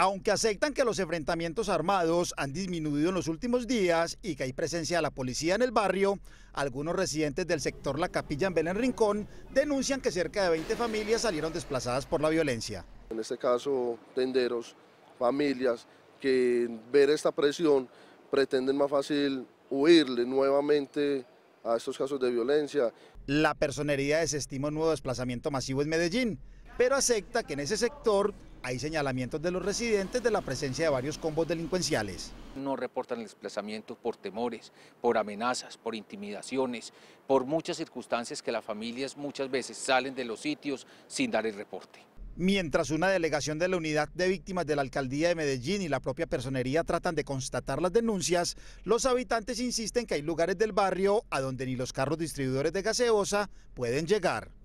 aunque aceptan que los enfrentamientos armados han disminuido en los últimos días y que hay presencia de la policía en el barrio, algunos residentes del sector La Capilla en Belén Rincón denuncian que cerca de 20 familias salieron desplazadas por la violencia. En este caso, tenderos, familias que ver esta presión pretenden más fácil huirle nuevamente a estos casos de violencia. La personería desestima un nuevo desplazamiento masivo en Medellín, pero acepta que en ese sector hay señalamientos de los residentes de la presencia de varios combos delincuenciales. No reportan el desplazamiento por temores, por amenazas, por intimidaciones, por muchas circunstancias que las familias muchas veces salen de los sitios sin dar el reporte. Mientras una delegación de la Unidad de Víctimas de la Alcaldía de Medellín y la propia personería tratan de constatar las denuncias, los habitantes insisten que hay lugares del barrio a donde ni los carros distribuidores de gaseosa pueden llegar.